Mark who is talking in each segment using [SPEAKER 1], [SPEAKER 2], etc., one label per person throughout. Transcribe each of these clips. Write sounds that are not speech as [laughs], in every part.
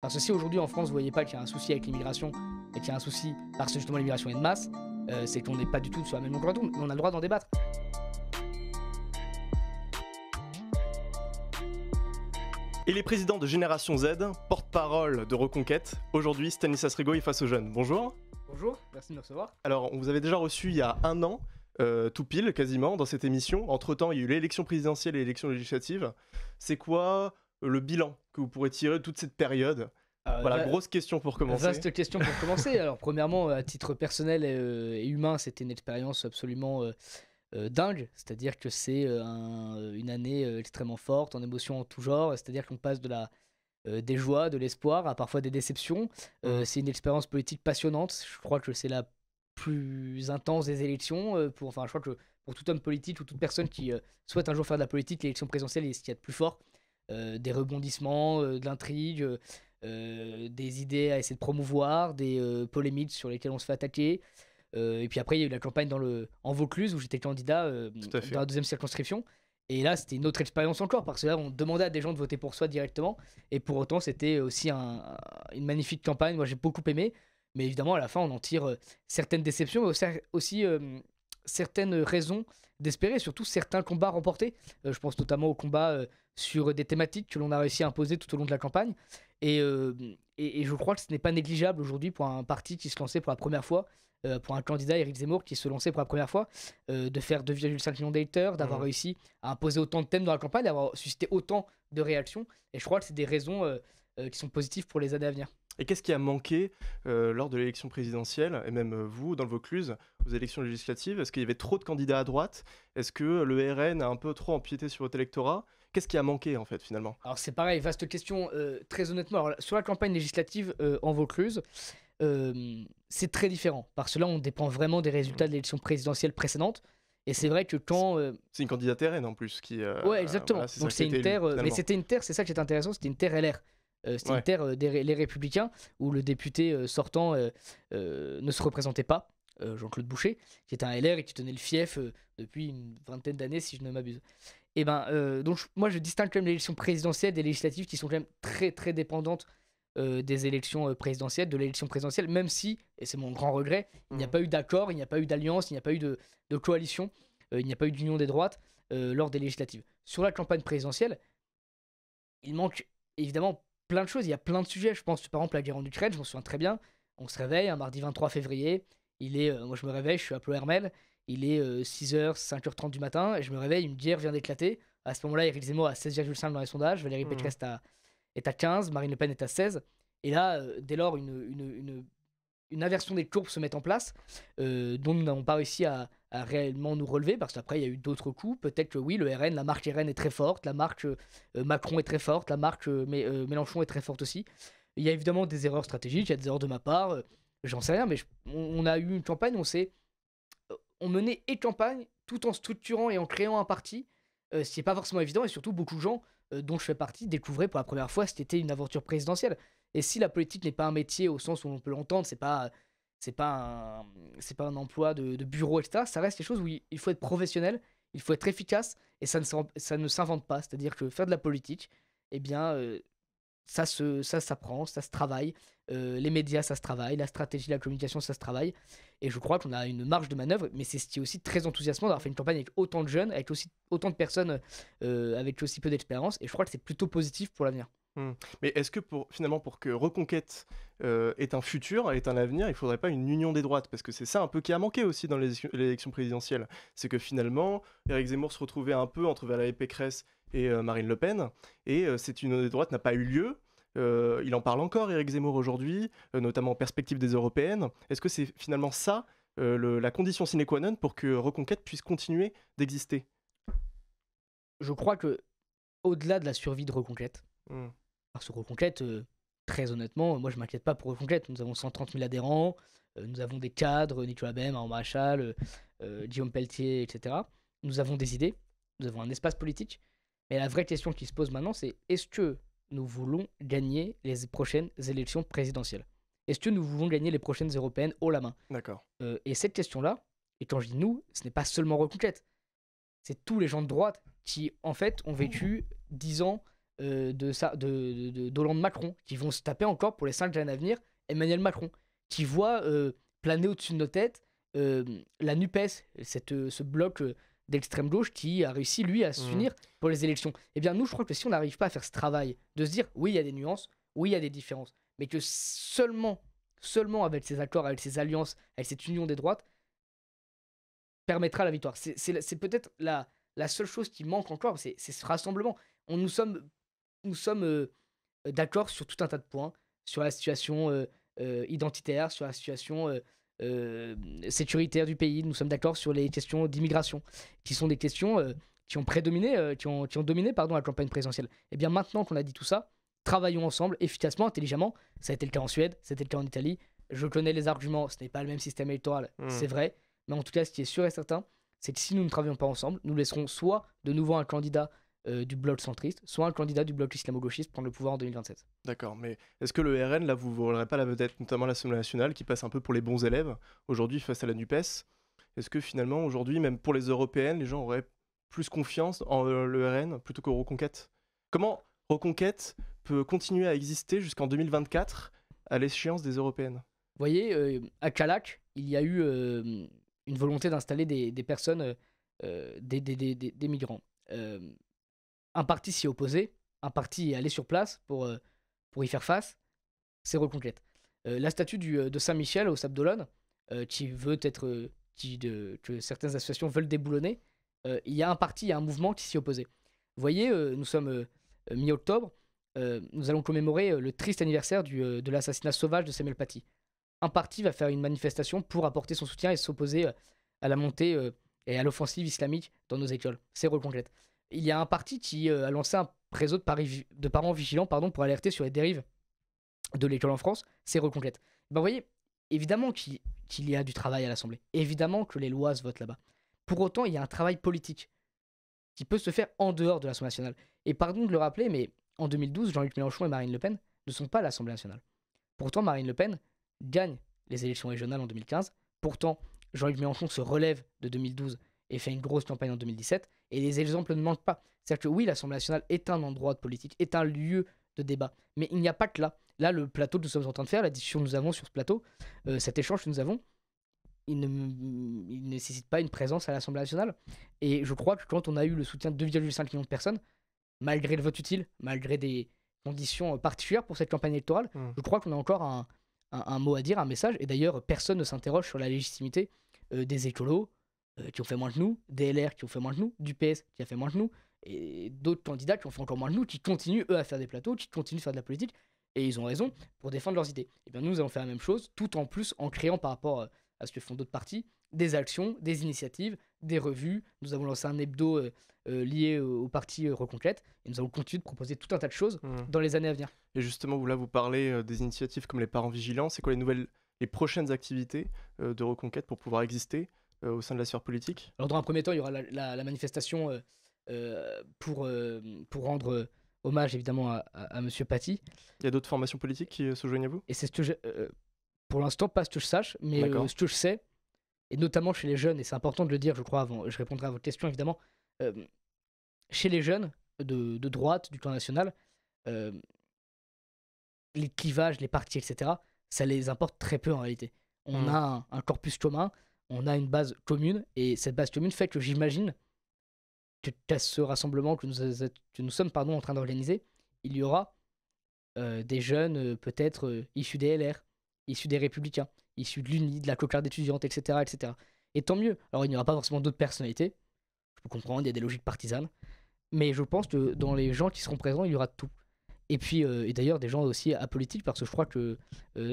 [SPEAKER 1] Parce que si aujourd'hui en France, vous voyez pas qu'il y a un souci avec l'immigration et qu'il y a un souci parce que justement l'immigration est de masse, euh, c'est qu'on n'est pas du tout sur la même longueur d'onde, mais on a le droit d'en débattre. Et les présidents de Génération Z, porte-parole
[SPEAKER 2] de Reconquête. Aujourd'hui, Stanislas Rigaud est face aux jeunes. Bonjour.
[SPEAKER 1] Bonjour, merci de me recevoir.
[SPEAKER 2] Alors, on vous avait déjà reçu il y a un an, euh, tout pile quasiment, dans cette émission. Entre-temps, il y a eu l'élection présidentielle et l'élection législative. C'est quoi le bilan que vous pourrez tirer de toute cette période ah, voilà, grosse question pour commencer. Vaste question pour commencer. [laughs] Alors,
[SPEAKER 1] premièrement, à titre personnel et, euh, humain, c'était une expérience absolument euh, euh, dingue. C'est-à-dire que c'est une année extrêmement forte, en émotions en tout genre. C'est-à-dire qu'on passe de la, des joies, de l'espoir, à parfois des déceptions. Mmh. c'est une expérience politique passionnante. Je crois que c'est la plus intense des élections. Pour, enfin, je crois que pour tout homme politique ou toute personne qui souhaite un jour faire de la politique, l'élection présidentielle est ce qu'il y a de plus fort. Euh, des rebondissements, euh, de l'intrigue, euh, des idées à essayer de promouvoir, des polémiques sur lesquelles on se fait attaquer. et puis après, il y a eu la campagne dans le, en Vaucluse où j'étais candidat dans la deuxième circonscription. Et là, c'était une autre expérience encore parce que là, on demandait à des gens de voter pour soi directement. Et pour autant, c'était aussi une magnifique campagne. Moi, j'ai beaucoup aimé. Mais évidemment, à la fin, on en tire certaines déceptions, mais aussi, aussi certaines raisons d'espérer, surtout certains combats remportés. Euh, je pense notamment aux combats euh, sur des thématiques que l'on a réussi à imposer tout au long de la campagne. Euh, et, je crois que ce n'est pas négligeable aujourd'hui pour un parti qui se lançait pour la première fois, pour un candidat, Eric Zemmour, qui se lançait pour la première fois, de faire 2,5 millions d'haters, d'avoir mmh. réussi à imposer autant de thèmes dans la campagne, d'avoir suscité autant de réactions. Et je crois que c'est des raisons qui sont positives pour les années à venir.
[SPEAKER 2] Et qu'est-ce qui a manqué euh, lors de l'élection présidentielle, et même euh, vous, dans le Vaucluse, aux élections législatives Est-ce qu'il y avait trop de candidats à droite Est-ce que le RN a un peu trop empiété sur votre électorat Qu'est-ce qui a manqué en fait finalement
[SPEAKER 1] Alors c'est pareil, vaste question. Euh, très honnêtement, sur la campagne législative en Vaucluse, c'est très différent parce que là on dépend vraiment des résultats de l'élection présidentielle précédente. Et c'est vrai que quand. C'est une candidate RN en plus qui. ouais, exactement. Donc c'est une terre. mais c'était une terre, c'est ça qui est intéressant, c'était une terre LR. Euh, c'était une terre euh, des les Républicains où le député euh, sortant ne se représentait pas. Jean-Claude Boucher, qui était un LR et qui tenait le fief depuis une vingtaine d'années, si je ne m'abuse. Et eh ben, donc moi je distingue quand même l'élection présidentielle des législatives qui sont quand même très très dépendantes des élections présidentielles, de l'élection présidentielle, même si, et c'est mon grand regret, il n'y a mmh. pas eu d'accord, il n'y a pas eu d'alliance, il n'y a pas eu de, de coalition, il n'y a pas eu d'union des droites lors des législatives. Sur la campagne présidentielle, il manque évidemment plein de choses, il y a plein de sujets. Je pense par exemple la guerre en Ukraine, je m'en souviens très bien. On se réveille un mardi 23 février, il est, euh, moi je me réveille, je suis à Plo Hermel, il est 6h, euh, 5h30 du matin, et je me réveille, une guerre vient d'éclater. À ce moment-là, Éric Zemmour à 16,5 dans les sondages, Valérie mmh. Pécresse est à 15, Marine Le Pen est à 16. Et là, euh, dès lors, une, une, une, des courbes se met en place, dont nous n'avons pas réussi à, à réellement nous relever, parce qu'après, il y a eu d'autres coups. Peut-être que oui, le RN, la marque RN est très forte, la marque euh, euh, Macron est très forte, la marque euh, mais, Mélenchon est très forte aussi. Il y a évidemment des erreurs stratégiques, il y a des erreurs de ma part, j'en sais rien, mais on, a eu une campagne, on sait On menait et campagne tout en structurant et en créant un parti, ce qui n'est pas forcément évident, et surtout beaucoup de gens dont je fais partie découvraient pour la première fois c'était une aventure présidentielle. Et si la politique n'est pas un métier au sens où on peut l'entendre, c'est pas c'est pas un c'est pas un emploi de, bureau etc ça reste quelque choses où il, faut être professionnel il faut être efficace et ça ne ça ne s'invente pas c'est à dire que faire de la politique eh bien euh, ça se ça s'apprend ça se travaille euh, les médias ça se travaille la stratégie la communication ça se travaille et je crois qu'on a une marge de manœuvre mais c'est ce qui est aussi très enthousiasmant d'avoir fait une campagne avec autant de jeunes avec aussi autant de personnes euh, avec aussi peu d'expérience et je crois que c'est plutôt positif pour l'avenir
[SPEAKER 2] Mmh. Mais est-ce que finalement, pour que Reconquête est euh, ait un futur, ait un avenir, il ne faudrait pas une union des droites Parce que c'est ça un peu qui a manqué aussi dans l'élection présidentielle. C'est que finalement, Eric Zemmour se retrouvait un peu entre Valérie Pécresse et euh, Marine Le Pen, et euh, cette union des droites n'a pas eu lieu. il en parle encore, Eric Zemmour, aujourd'hui, notamment en perspective des européennes. Est-ce que c'est finalement ça, la condition sine qua non, pour que Reconquête puisse continuer d'exister Je
[SPEAKER 1] crois que, au-delà de la survie de Reconquête, Mmh. Parce que Reconquête, euh, très honnêtement, moi je m'inquiète pas pour Reconquête. Nous avons 130 000 adhérents, euh, nous avons des cadres, Nicolas Bem, Armand Machal, euh, Guillaume Pelletier, etc. Nous avons des idées, nous avons un espace politique. Mais la vraie question qui se pose maintenant, c'est est-ce que nous voulons gagner les prochaines élections présidentielles Est-ce que nous voulons gagner les prochaines européennes haut la main D'accord. et cette question-là, et quand je dis nous, ce n'est pas seulement Reconquête. C'est tous les gens de droite qui, en fait, ont mmh. vécu dix ans euh, de, ça, de, de, d'Hollande Macron, qui vont se taper encore pour les cinq années à venir, Emmanuel Macron, qui voit euh, planer au-dessus de nos têtes euh, la NUPES, cette, ce bloc d'extrême gauche qui a réussi, lui, à s'unir mmh. pour les élections. Eh bien, nous, je crois que si on n'arrive pas à faire ce travail, de se dire, oui, il y a des nuances, oui, il y a des différences, mais que seulement, seulement avec ces accords, avec ces alliances, avec cette union des droites, permettra la victoire. C'est, peut-être la, seule chose qui manque encore, c'est, c'est ce rassemblement. On, nous sommes nous sommes d'accord sur tout un tas de points, sur la situation identitaire, sur la situation sécuritaire du pays, nous sommes d'accord sur les questions d'immigration, qui sont des questions qui ont prédominé, qui, ont, dominé pardon, la campagne présidentielle. Et eh bien maintenant qu'on a dit tout ça, travaillons ensemble, efficacement, intelligemment. Ça a été le cas en Suède, ça a été le cas en Italie. Je connais les arguments, ce n'est pas le même système électoral, mmh. c'est vrai. Mais en tout cas, ce qui est sûr et certain, c'est que si nous ne travaillons pas ensemble, nous laisserons soit de nouveau un candidat euh, du bloc centriste, soit un candidat du bloc islamo-gauchiste prendre le pouvoir en 2027.
[SPEAKER 2] D'accord, mais est-ce que le RN, là, vous voudrez pas la vedette, notamment l'Assemblée nationale, qui passe un peu pour les bons élèves aujourd'hui face à la NUPES Est-ce que finalement, aujourd'hui, même pour les européennes, les gens auraient plus confiance en euh, le RN plutôt qu'en Reconquête Comment Reconquête peut continuer à exister jusqu'en 2024
[SPEAKER 1] à l'échéance des européennes Vous voyez, euh, à Calac, il y a eu une volonté d'installer des, personnes, des, des, migrants un parti s'y opposer, un parti aller sur place pour, euh, pour y faire face, c'est reconquête. Euh, la statue euh, de Saint-Michel au Sable d'Olonne, qui veut être, qui, de, que certaines associations veulent déboulonner, il y a un parti, il y a un mouvement qui s'y opposait. Vous voyez, nous sommes mi-octobre, nous allons commémorer le triste anniversaire du, de l'assassinat sauvage de Samuel Paty. Un parti va faire une manifestation pour apporter son soutien et s'opposer à la montée et à l'offensive islamique dans nos écoles. C'est reconquête il y a un parti qui euh, a lancé un réseau de, de parents vigilants pardon, pour alerter sur les dérives de l'école en France, c'est Reconquête. Ben, vous voyez, évidemment qu'il y a du travail à l'Assemblée, évidemment que les lois se votent là-bas. Pour autant, il y a un travail politique qui peut se faire en dehors de l'Assemblée nationale. Et pardon de le rappeler, mais en 2012, Jean-Luc Mélenchon et Marine Le Pen ne sont pas à l'Assemblée nationale. Pourtant, Marine Le Pen gagne les élections régionales en 2015. Pourtant, Jean-Luc Mélenchon se relève de 2012 et fait une grosse campagne en 2017. Et les exemples ne manquent pas. C'est-à-dire que oui, l'Assemblée nationale est un endroit de politique, est un lieu de débat. Mais il n'y a pas que là. Là, le plateau que nous sommes en train de faire, la discussion que nous avons sur ce plateau, euh, cet échange que nous avons, il ne, nécessite pas une présence à l'Assemblée nationale. Et je crois que quand on a eu le soutien de 2,5 millions de personnes, malgré le vote utile, malgré des conditions euh, particulières pour cette campagne électorale, mmh. je crois qu'on a encore un, mot à dire, un message. Et d'ailleurs, personne ne s'interroge sur la légitimité euh, des écolos, qui euh, ont fait moins de nous, LR qui ont fait moins de nous, du PS qui a fait moins de nous, et d'autres candidats qui ont fait encore moins de nous, qui continuent eux à faire des plateaux, qui continuent à faire de la politique, et ils ont raison pour défendre leurs idées. Et eh bien nous, nous allons faire la même chose, tout en plus en créant par rapport euh, à ce que font d'autres partis, des actions, des initiatives, des revues. Nous avons lancé un hebdo euh, lié au, parti Reconquête et nous allons continuer de proposer tout un tas de choses mmh. dans les années à venir.
[SPEAKER 2] Et justement, vous, là, vous parlez des initiatives comme les parents vigilants. C'est quoi les nouvelles, les prochaines activités de Reconquête pour pouvoir exister euh, au sein de la sphère politique
[SPEAKER 1] Alors, dans un premier temps, il y aura la, manifestation euh, euh, pour, pour rendre hommage évidemment à, à, Monsieur Paty. Il y a d'autres formations politiques qui se joignent à vous Et c'est ce pour l'instant, pas ce que je sache, mais ce que je sais, et notamment chez les jeunes, et c'est important de le dire, je crois, avant, je répondrai à votre question évidemment, chez les jeunes de, droite, du clan national, les clivages, les partis, etc., ça les importe très peu en réalité. On mmh. a un, corpus commun, on a une base commune, et cette base commune fait que j'imagine que qu'à ce rassemblement que nous, nous sommes pardon, en train d'organiser, il y aura euh, des jeunes euh, peut-être euh, issus des LR, issus des Républicains, issus de l'UNI, de la cocarde étudiante, etc., etc. Et tant mieux. Alors il n'y aura pas forcément d'autres personnalités, je peux comprendre, il y a des logiques partisanes, mais je pense que dans les gens qui seront présents, il y aura tout. Et puis, et d'ailleurs, des gens aussi apolitiques, parce que je crois que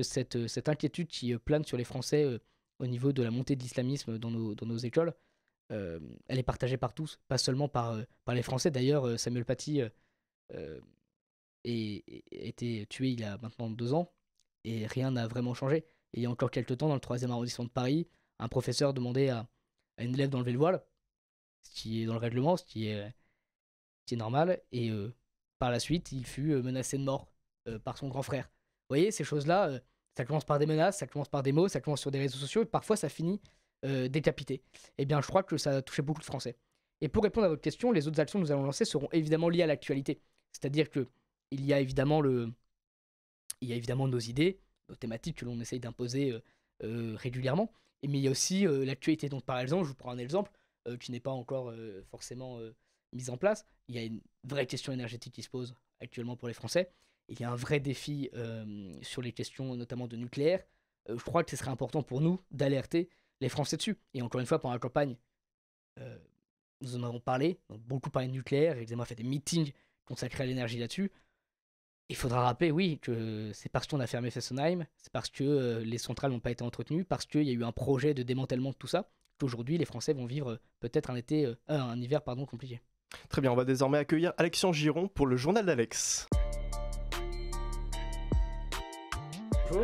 [SPEAKER 1] cette, cette inquiétude qui plane sur les Français au niveau de la montée de l'islamisme dans nos, dans nos écoles. Euh, elle est partagée par tous, pas seulement par, euh, par les Français. D'ailleurs, euh, Samuel Paty a été tué il y a maintenant deux ans et rien n'a vraiment changé. Et il y a encore quelques temps, dans le 3e arrondissement de Paris, un professeur demandait à, une élève d'enlever le voile, ce qui est dans le règlement, ce qui est, qui est normal. Et par la suite, il fut menacé de mort par son grand frère. Vous voyez, ces choses-là ça commence par des menaces, ça commence par des mots, ça commence sur des réseaux sociaux et parfois ça finit euh, décapité. Eh bien, je crois que ça a touché beaucoup de Français. Et pour répondre à votre question, les autres actions que nous allons lancer seront évidemment liées à l'actualité. C'est-à-dire que y a évidemment nos idées, nos thématiques que l'on essaye d'imposer euh, euh, régulièrement. mais il y a aussi l'actualité. Donc, par exemple, je vous prends un exemple qui n'est pas encore forcément mis en place. Il y a une vraie question énergétique qui se pose actuellement pour les Français il y a un vrai défi sur les questions notamment de nucléaire. Euh, je crois que ce serait important pour nous d'alerter les Français dessus. Et encore une fois, pendant la campagne, euh, nous en avons parlé, beaucoup parlé de nucléaire, et a fait des meetings consacrés à l'énergie là-dessus. Il faudra rappeler, oui, que c'est parce qu'on a fermé Fessenheim, c'est parce que euh, les centrales n'ont pas été entretenues, parce qu'il y a eu un projet de démantèlement de tout ça, qu'aujourd'hui les Français vont vivre peut-être un été, un hiver pardon, compliqué.
[SPEAKER 2] Très bien, on va désormais accueillir Alexian Giron pour le journal d'Alex.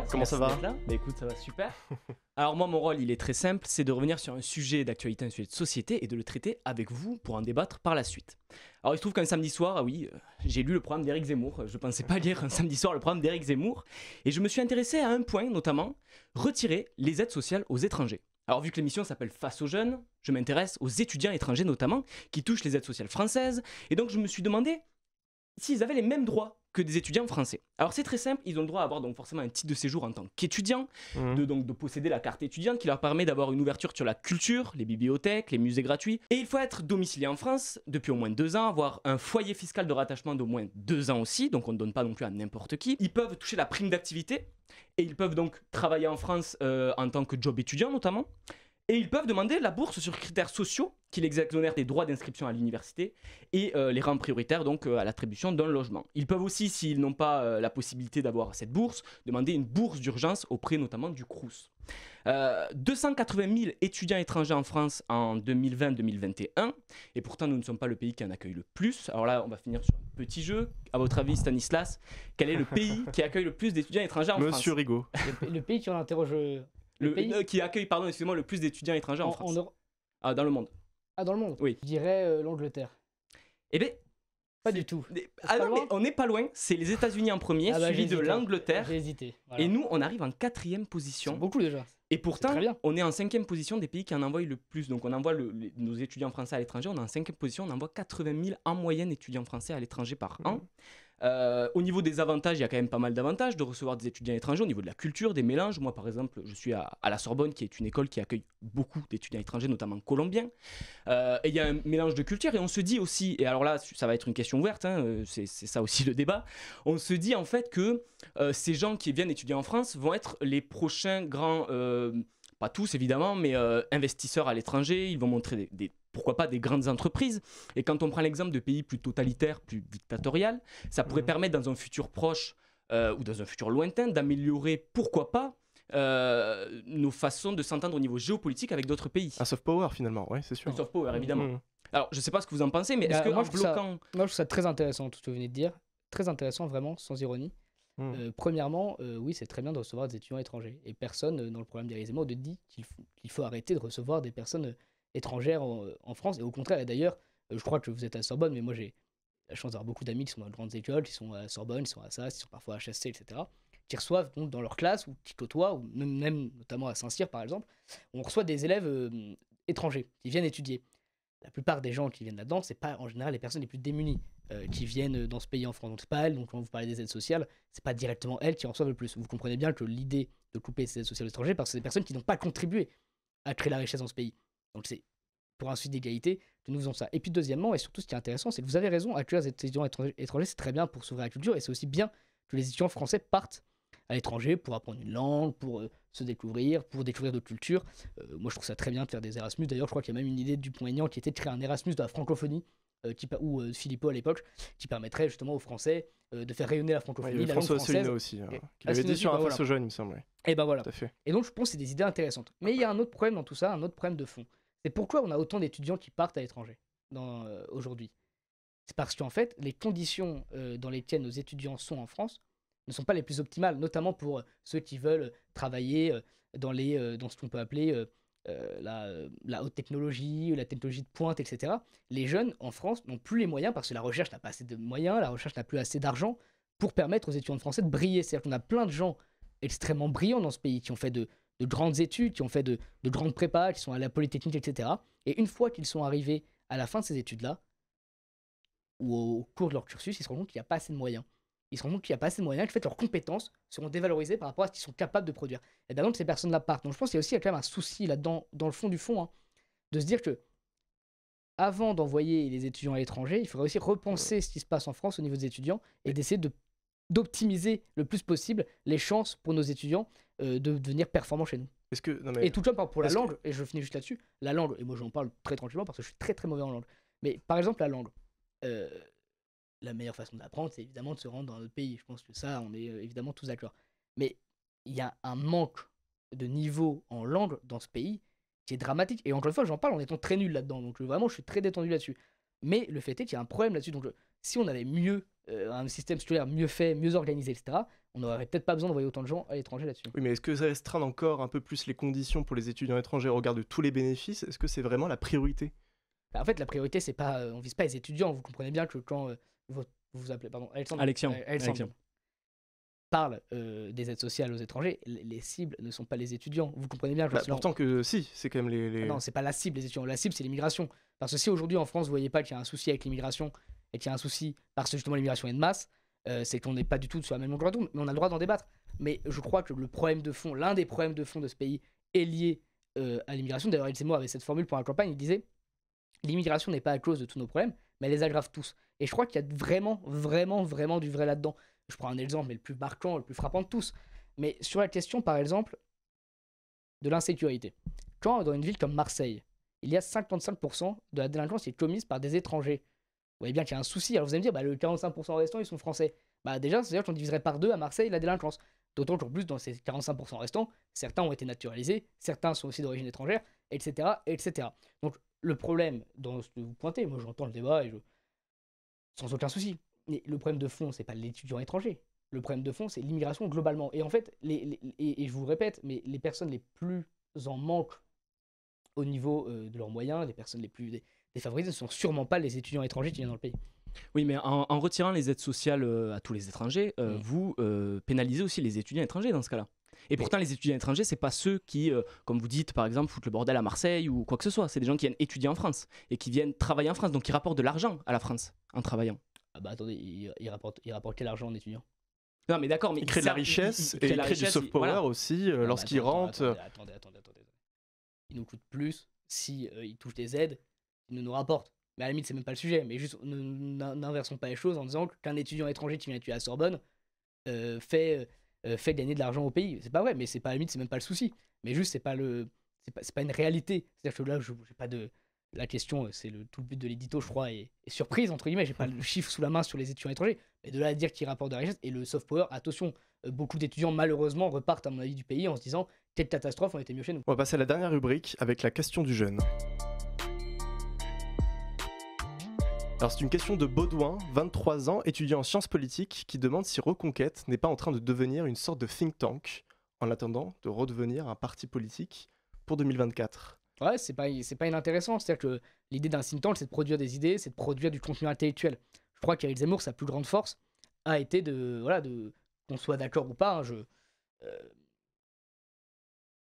[SPEAKER 3] Comment ça va Bah écoute, ça va super.
[SPEAKER 2] [laughs] Alors moi, mon rôle, il est très simple, c'est de revenir
[SPEAKER 3] sur un sujet d'actualité, un sujet de société, et de le traiter avec vous pour en débattre par la suite. Alors il se trouve qu'un samedi soir, ah oui, euh, j'ai lu le programme d'Éric Zemmour. Je pensais pas [laughs] lire un samedi soir le programme d'Éric Zemmour, et je me suis intéressé à un point notamment retirer les aides sociales aux étrangers. Alors vu que l'émission s'appelle Face aux jeunes, je m'intéresse aux étudiants étrangers notamment qui touchent les aides sociales françaises, et donc je me suis demandé s'ils avaient les mêmes droits que des étudiants français. Alors c'est très simple, ils ont le droit d'avoir donc forcément un titre de séjour en tant qu'étudiant, mmh. de donc de posséder la carte étudiante qui leur permet d'avoir une ouverture sur la culture, les bibliothèques, les musées gratuits. Et il faut être domicilié en France depuis au moins deux ans, avoir un foyer fiscal de rattachement d'au moins deux ans aussi, donc on ne donne pas non plus à n'importe qui. Ils peuvent toucher la prime d'activité et ils peuvent donc travailler en France euh, en tant que job étudiant notamment. Et ils peuvent demander la bourse sur critères sociaux qui les exonèrent des droits d'inscription à l'université et euh, les rend prioritaires donc euh, à l'attribution d'un logement. Ils peuvent aussi, s'ils n'ont pas euh, la possibilité d'avoir cette bourse, demander une bourse d'urgence auprès notamment du CRUS. 280 000 étudiants étrangers en France en 2020-2021, et pourtant nous ne sommes pas le pays qui en accueille le plus. Alors là, on va finir sur un petit jeu. À votre avis, Stanislas, quel est le pays qui accueille le plus d'étudiants étrangers en France Monsieur Rigaud. Le,
[SPEAKER 1] le, pays qui en interroge
[SPEAKER 3] le, pays euh, qui accueille pardon excusez-moi le plus d'étudiants étrangers en, France. Ah dans le monde.
[SPEAKER 1] Ah dans le monde. Oui. Je dirais euh, l'Angleterre. Eh ben pas du tout. Ah on n'est pas loin. C'est les
[SPEAKER 3] États-Unis en premier, suivi ah bah, de l'Angleterre.
[SPEAKER 1] hésité. Et nous,
[SPEAKER 3] on arrive en quatrième position. beaucoup déjà. Et pourtant, on est en cinquième position des pays qui en envoient le plus. Donc, on envoie nos étudiants français à l'étranger. On est en cinquième position. On envoie 80 000 en moyenne étudiants français à l'étranger par an. Mhm. Euh, au niveau des avantages, il y a quand même pas mal d'avantages de recevoir des étudiants étrangers, au niveau de la culture, des mélanges. Moi, par exemple, je suis à, la Sorbonne, qui est une école qui accueille beaucoup d'étudiants étrangers, notamment colombiens. Euh, et il y a un mélange de culture, et on se dit aussi, et alors là, ça va être une question ouverte, hein, euh, c'est ça aussi le débat, on se dit en fait que ces gens qui viennent étudier en France vont être les prochains grands pas tous évidemment, mais euh, investisseurs à l'étranger, ils vont montrer des, pourquoi pas des grandes entreprises. Et quand on prend l'exemple de pays plus totalitaires, plus dictatoriales, ça pourrait mmh. permettre dans un futur proche euh, ou dans un futur lointain d'améliorer, pourquoi pas, euh, nos façons de s'entendre au niveau géopolitique avec d'autres pays.
[SPEAKER 1] Un soft power finalement, oui, c'est sûr. Un soft power évidemment. Mmh.
[SPEAKER 3] Alors je sais pas ce que vous en pensez, mais est-ce bah, que moi, ça, moi
[SPEAKER 1] je trouve ça très intéressant tout ce que vous venez de dire, très intéressant vraiment, sans ironie. Mmh. Euh, premièrement, euh, oui, c'est très bien de recevoir des étudiants étrangers. Et personne euh, dans le programme d'Érisemont ne dit qu'il faut, arrêter de recevoir des personnes étrangères en, France. Et au contraire, d'ailleurs, je crois que vous êtes à Sorbonne, mais moi j'ai la chance d'avoir beaucoup d'amis qui sont dans de grandes écoles, qui sont à Sorbonne, qui sont à ça, qui sont parfois à HSC, etc., qui reçoivent donc dans leur classe ou qui côtoient, ou même notamment à Saint-Cyr par exemple, on reçoit des élèves étrangers qui viennent étudier. La plupart des gens qui viennent là-dedans, c'est pas en général les personnes les plus démunies. Euh, qui viennent euh, dans ce pays en France. Donc, c'est pas elles, donc quand vous parlez des aides sociales, c'est pas directement elles qui en reçoivent le plus. Vous comprenez bien que l'idée de couper ces aides sociales étrangères, parce que c'est des personnes qui n'ont pas contribué à créer la richesse dans ce pays. Donc, c'est pour un suivi d'égalité que nous faisons ça. Et puis, deuxièmement, et surtout, ce qui est intéressant, c'est que vous avez raison, accueillir des étudiants étrangers, c'est très bien pour s'ouvrir à la culture, et c'est aussi bien que les étudiants français partent à l'étranger pour apprendre une langue, pour euh, se découvrir, pour découvrir d'autres cultures. moi, je trouve ça très bien de faire des Erasmus. D'ailleurs, je crois qu'il y a même une idée du poignant qui était de créer un Erasmus de la francophonie euh, ou Philippot euh, à l'époque, qui permettrait justement aux Français euh, de faire rayonner la francophonie. Ouais, la François Asselineau aussi, hein, qui avait dit sur un bah, face jeune, il me semble. Et eh ben bah, voilà. Et donc je pense que c'est des idées intéressantes. Mais il y a un autre problème dans tout ça, un autre problème de fond. C'est pourquoi on a autant d'étudiants qui partent à l'étranger aujourd'hui. C'est parce qu'en fait, les conditions dans lesquelles nos étudiants sont en France ne sont pas les plus optimales, notamment pour ceux qui veulent travailler dans, les, dans ce qu'on peut appeler euh, euh, la, haute technologie, euh, la technologie de pointe, etc., les jeunes en France n'ont plus les moyens parce que la recherche n'a pas assez de moyens, la recherche n'a plus assez d'argent pour permettre aux étudiants français de briller. C'est-à-dire qu'on a plein de gens extrêmement brillants dans ce pays qui ont fait de, grandes études, qui ont fait de, de grandes prépas, qui sont à la polytechnique, etc. Et une fois qu'ils sont arrivés à la fin de ces études-là, ou au cours de leur cursus, ils se rendent compte qu'il n'y a pas assez de moyens ils se rendent compte qu'il n'y a pas assez de moyens, que fait, leurs compétences seront dévalorisées par rapport à ce qu'ils sont capables de produire. Et donc, ben ces personnes-là partent. Donc je pense qu'il y a aussi a quand même un souci là-dedans, dans le fond du fond, hein, de se dire que avant d'envoyer les étudiants à l'étranger, il faudrait aussi repenser ce qui se passe en France au niveau des étudiants et d'essayer de d'optimiser le plus possible les chances pour nos étudiants euh, de devenir performants chez nous.
[SPEAKER 2] que, et tout comme pour la langue,
[SPEAKER 1] et je finis juste là-dessus, la langue, et moi j'en parle très tranquillement parce que je suis très très mauvais en langue, mais par exemple la langue, euh, la meilleure façon d'apprendre, c'est évidemment de se rendre dans notre pays. Je pense que ça, on est euh, évidemment tous d'accord. Mais il y a un manque de niveau en langue dans ce pays qui est dramatique. Et encore une fois, j'en parle en étant très nul là-dedans. Donc vraiment, je suis très détendu là-dessus. Mais le fait est qu'il y a un problème là-dessus. Donc si on avait mieux euh, un système scolaire mieux fait, mieux organisé, etc., on n'aurait peut-être pas besoin d'envoyer autant de gens à l'étranger là-dessus. Oui,
[SPEAKER 2] mais est-ce que ça restreint encore un peu plus les conditions pour les étudiants étrangers au regard de tous les bénéfices Est-ce que c'est vraiment la priorité
[SPEAKER 1] bah, en fait, la priorité, c'est pas, euh, on vise pas les étudiants. Vous comprenez bien que quand euh, vous vous appelez, pardon, Alexandre, euh, Alexandre parle des aides sociales aux étrangers, les, cibles ne sont pas les étudiants. Vous comprenez bien que. Bah, tant pourtant
[SPEAKER 2] que si, c'est quand même les. Ah non, c'est
[SPEAKER 1] pas la cible les étudiants. La cible, c'est l'immigration. Parce que si aujourd'hui en France, vous voyez pas qu'il y a un souci avec l'immigration et qu'il y a un souci parce que justement l'immigration est de masse, c'est qu'on n'est pas du tout sur la même longueur d'onde. Mais on a le droit d'en débattre. Mais je crois que le problème de fond, l'un des problèmes de fond de ce pays est lié à l'immigration. D'ailleurs, moi avait cette formule pour la campagne. Il disait l'immigration n'est pas à cause de tous nos problèmes, mais elle les aggrave tous. Et je crois qu'il y a vraiment, vraiment, vraiment du vrai là-dedans. Je prends un exemple, mais le plus marquant, le plus frappant de tous. Mais sur la question, par exemple, de l'insécurité. Quand dans une ville comme Marseille, il y a 55% de la délinquance qui est commise par des étrangers, vous voyez bien qu'il y a un souci. Alors hein. vous allez me dire, bah, le 45% restant, ils sont français. Bah déjà, c'est-à-dire qu'on diviserait par deux à Marseille la délinquance. D'autant qu'en plus, dans ces 45% restants, certains ont été naturalisés, certains sont aussi d'origine étrangère, etc., etc. Donc le problème dans ce que vous pointez, moi j'entends le débat et je... sans aucun souci. Mais le problème de fond, c'est pas l'étudiant étranger. Le problème de fond, c'est l'immigration globalement. Et en fait, les, et, je vous répète, mais les personnes les plus en manque au niveau euh, de leurs moyens, les personnes les plus défavorisées, ne sont sûrement pas les étudiants étrangers qui viennent dans le pays.
[SPEAKER 3] Oui, mais en, retirant les aides sociales euh, à tous les étrangers, euh, vous pénalisez aussi les étudiants étrangers dans ce cas-là. Et pourtant, les étudiants étrangers, c'est pas ceux qui, euh, comme vous dites, par exemple, foutent le bordel à Marseille ou quoi que ce soit. C'est des gens qui viennent étudier en France et qui viennent travailler en France, donc ils rapportent de l'argent à la France en travaillant.
[SPEAKER 1] Ah bah attendez, ils rapportent il rapporte quel argent en étudiant Non mais d'accord, mais ils créent de la richesse et ils créent du soft power aussi euh, lorsqu'ils rentrent. Attendez, attendez, attendez, Ils nous coûtent plus si euh, ils touchent des aides, ils nous, nous rapportent. Mais à la limite, c'est même pas le sujet. Mais juste, n'inversons pas les choses en disant qu'un étudiant étranger qui vient étudier à Sorbonne fait euh, fait gagner de l'argent au pays. C'est pas vrai, mais c'est pas la limite, c'est même pas le souci. Mais juste, c'est pas le, c'est pas, pas, une réalité. C'est-à-dire que là, je j'ai pas de la question, euh, c'est le tout le but de l'édito, je crois, et surprise entre guillemets. J'ai pas le chiffre sous la main sur les étudiants étrangers, mais de là à dire qu'ils rapportent de la richesse et le soft power. Attention, euh, beaucoup d'étudiants malheureusement repartent à mon avis du pays en se disant quelle catastrophe, on était mieux chez nous.
[SPEAKER 2] On va passer à la dernière rubrique avec la question du jeune. Alors c'est une question de Baudouin, 23 ans, étudiant en sciences politiques, qui demande si Reconquête n'est pas en train de devenir une sorte de think
[SPEAKER 1] tank, en attendant de redevenir un parti politique pour 2024. Ouais, c'est pas, c'est pas inintéressant. C'est-à-dire que l'idée d'un think tank, c'est de produire des idées, c'est de produire du contenu intellectuel. Je crois qu'Éric Zemmour, sa plus grande force, a été de, voilà, de qu'on soit d'accord ou pas, hein, je, euh,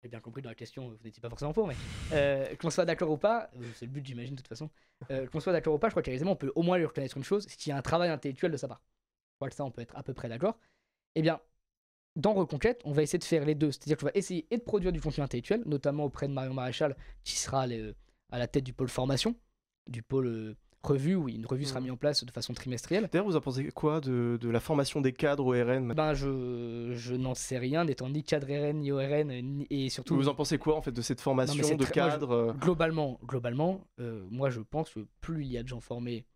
[SPEAKER 1] j'ai bien compris dans la question, vous n'étiez pas forcément pour, mais euh, qu'on soit d'accord ou pas, euh, c'est le but j'imagine de toute façon, euh, qu'on soit d'accord ou pas, je crois qu'évidemment on peut au moins lui reconnaître une chose, c'est qu'il y a un travail intellectuel de sa part. Je crois que ça on peut être à peu près d'accord. Eh bien, dans Reconquête, on va essayer de faire les deux, c'est-à-dire que je va essayer de produire du contenu intellectuel, notamment auprès de Marion Maréchal, qui sera à la tête du pôle formation, du pôle revue, oui, une revue sera mm. mise en place de façon trimestrielle. D'ailleurs, vous en pensez quoi de, la formation des cadres au RN Ben, bah, je, n'en sais rien, n'étant ni cadre RN, ni ORN, et surtout... Vous en
[SPEAKER 2] pensez quoi, en fait, de cette
[SPEAKER 1] formation de cadres euh Globalement, globalement euh, moi, je pense que plus il y a de gens formés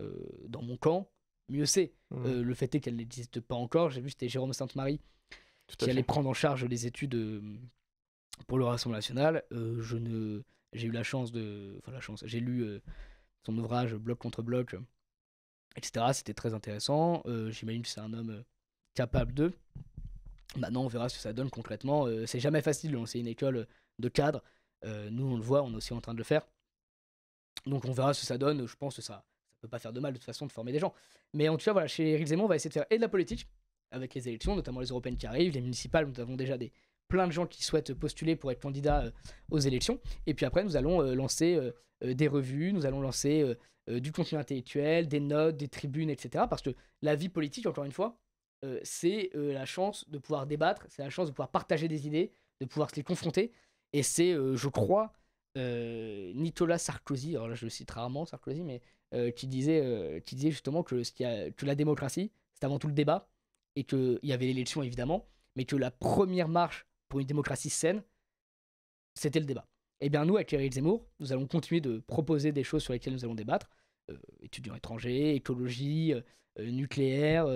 [SPEAKER 1] euh, dans mon camp, mieux c'est. Mm. le fait est qu'elle n'existe pas encore. J'ai vu, c'était Jérôme Sainte-Marie qui allait prendre en charge les études pour le Rassemblement National. je ne... J'ai eu la chance de... Enfin, la chance. J'ai lu son ouvrage Bloc contre bloc, etc. C'était très intéressant. Euh, j'imagine que c'est un homme euh, capable de. Maintenant, on verra ce que ça donne concrètement. Euh, c'est jamais facile de lancer une école de cadre. nous, on le voit, on est aussi en train de le faire. Donc, on verra ce que ça donne. Je pense que ça ne peut pas faire de mal de toute façon de former des gens. Mais en tout cas, voilà, chez Eric Zemmour, on va essayer de faire et de la politique avec les élections, notamment les européennes qui arrivent, les municipales, nous avons déjà des, plein de gens qui souhaitent postuler pour être candidats euh, aux élections. Et puis après, nous allons euh, lancer euh, des revues, nous allons lancer du contenu intellectuel, des notes, des tribunes, etc. Parce que la vie politique, encore une fois, c'est la chance de pouvoir débattre, c'est la chance de pouvoir partager des idées, de pouvoir se les confronter. Et c'est, je crois, Nicolas Sarkozy, alors là je le cite rarement Sarkozy, mais qui, disait, qui disait justement que, ce a, que la démocratie, c'est avant tout le débat, et qu'il y avait l'élection évidemment, mais que la première marche pour une démocratie saine, c'était le débat. Eh bien, nous, avec Eric Zemmour, nous allons continuer de proposer des choses sur lesquelles nous allons débattre. Euh, étudiants étrangers, écologie, euh, euh, nucléaire,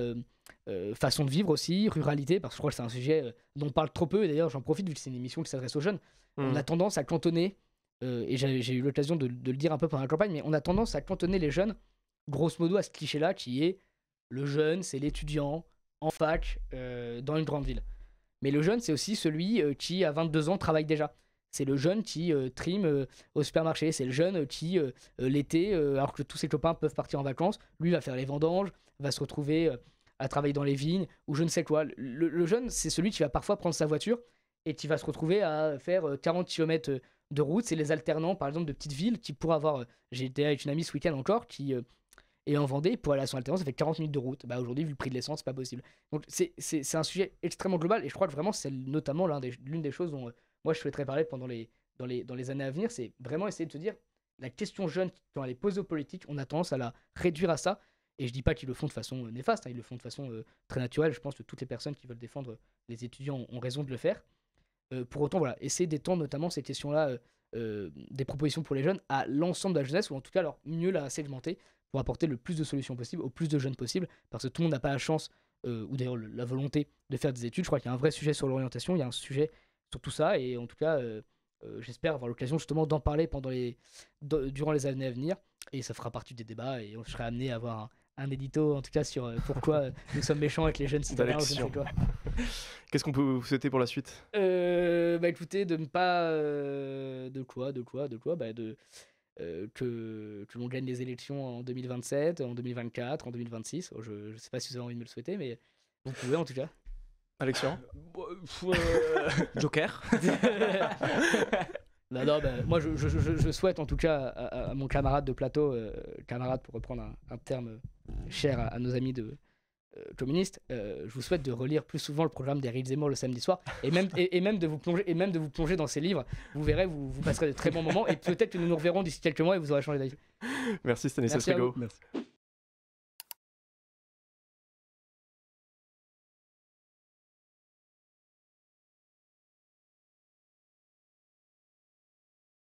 [SPEAKER 1] façon de vivre aussi, ruralité, parce que je crois que c'est un sujet dont on parle trop peu. Et d'ailleurs, j'en profite, vu que c'est une émission qui s'adresse aux jeunes. Hmm. On a tendance à cantonner, et j'ai eu l'occasion de, de, le dire un peu pendant la campagne, mais on a tendance à cantonner les jeunes, grosso modo, à ce cliché-là qui est le jeune, c'est l'étudiant en fac dans une grande ville. Mais le jeune, c'est aussi celui euh, qui, à 22 ans, travaille déjà. C'est le jeune qui euh, trime euh, au supermarché. C'est le jeune qui, l'été, alors que tous ses copains peuvent partir en vacances, lui va faire les vendanges, va se retrouver à travailler dans les vignes ou je ne sais quoi. Le, jeune, c'est celui qui va parfois prendre sa voiture et qui va se retrouver à faire 40 km de route. C'est les alternants, par exemple, de petites villes qui, pourraient avoir. J'ai avec une amie ce week-end encore, qui et en Vendée, pour aller à son alternance, ça fait 40 minutes de route. Bah, aujourd'hui, vu le prix de l'essence, c'est pas possible. Donc c'est un sujet extrêmement global et je crois que vraiment c'est notamment l'une des, des, choses dont euh, moi je souhaiterais parler pendant les, dans, les, dans les années à venir, c'est vraiment essayer de se dire la question jeune, quand elle est posée aux politiques, on a tendance à la réduire à ça. Et je dis pas qu'ils le font de façon euh, néfaste, hein. ils le font de façon euh, très naturelle. Je pense que toutes les personnes qui veulent défendre les étudiants ont raison de le faire. pour autant, voilà, essayer d'étendre notamment ces questions-là, des propositions pour les jeunes, à l'ensemble de la jeunesse, ou en tout cas alors mieux la segmenter pour apporter le plus de solutions possibles au plus de jeunes possibles parce que tout le monde n'a pas la chance, euh, ou d'ailleurs la volonté, de faire des études. Je crois qu'il y a un vrai sujet sur l'orientation, il y a un sujet sur tout ça, et en tout cas, euh, euh, j'espère avoir l'occasion justement d'en parler pendant les, durant les années à venir, et ça fera partie des débats, et on serait amené à avoir un, médito édito en tout cas sur pourquoi [laughs] nous sommes méchants avec les jeunes citoyens. [laughs]
[SPEAKER 2] Qu'est-ce qu'on peut vous souhaiter pour la suite
[SPEAKER 1] Bah écoutez, de ne pas de quoi, de quoi, de quoi, bah de euh, que, que l'on gagne les élections en 2027, en 2024, en 2026. Je ne sais pas si vous avez envie de me le souhaiter, mais vous pouvez en tout cas. Alexandre
[SPEAKER 3] [laughs] euh, Joker [laughs] Non, non, ben, moi je, je,
[SPEAKER 1] souhaite en tout cas à, mon camarade de plateau, euh, camarade pour reprendre un, terme cher à nos amis de, euh, communiste, euh, je vous souhaite de relire plus souvent le programme d'Éric Zemmour le samedi soir et même, de vous plonger, dans ces livres. Vous verrez, vous, passerez de très bons moments et peut-être que nous nous reverrons d'ici quelques mois et vous aurez changé d'avis. Merci Stanislas
[SPEAKER 2] Merci.